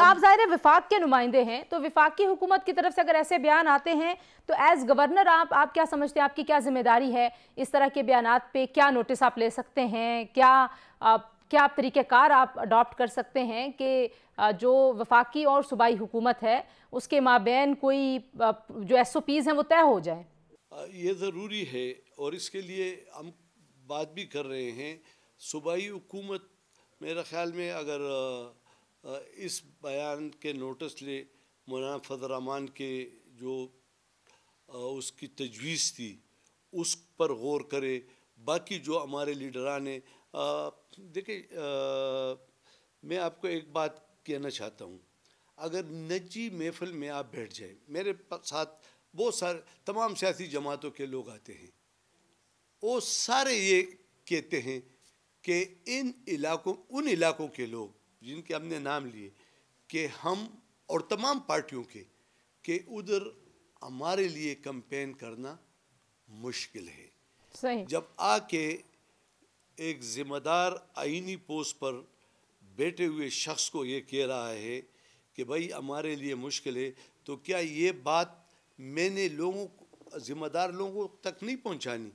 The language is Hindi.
तो आप ज़ाहिर है विफाक के नुमाइंदे हैं तो विफाक की हुकूमत की तरफ से अगर ऐसे बयान आते हैं तो एज़ गवर्नर आप आप क्या समझते हैं आपकी क्या जिम्मेदारी है इस तरह के बयान पे क्या नोटिस आप ले सकते हैं क्या आप क्या आप तरीक़ार आप अडॉप्ट कर सकते हैं कि जो वफाकी और सूबाई हुकूमत है उसके माबेन कोई जो एस ओ पीज़ हैं वो तय हो जाए ये ज़रूरी है और इसके लिए हम बात भी कर रहे हैं सूबाई हुकूमत मेरा ख्याल में अगर इस बयान के नोटिस ले मौलाना रहमान के जो उसकी तजवीज़ थी उस पर गौर करे बाकी जो हमारे लीडरान देखिए मैं आपको एक बात कहना चाहता हूँ अगर नजी महफिल में आप बैठ जाए मेरे साथ बहुत सारे तमाम सियासी जमातों के लोग आते हैं वो सारे ये कहते हैं कि इन इलाकों उन इलाकों के लोग जिनके हमने नाम लिए कि हम और तमाम पार्टियों के कि उधर हमारे लिए कंपेन करना मुश्किल है सही जब आके एक जिम्मेदार आइनी पोस्ट पर बैठे हुए शख्स को ये कह रहा है कि भाई हमारे लिए मुश्किल है तो क्या ये बात मैंने लोगों जिम्मेदार लोगों तक नहीं पहुंचानी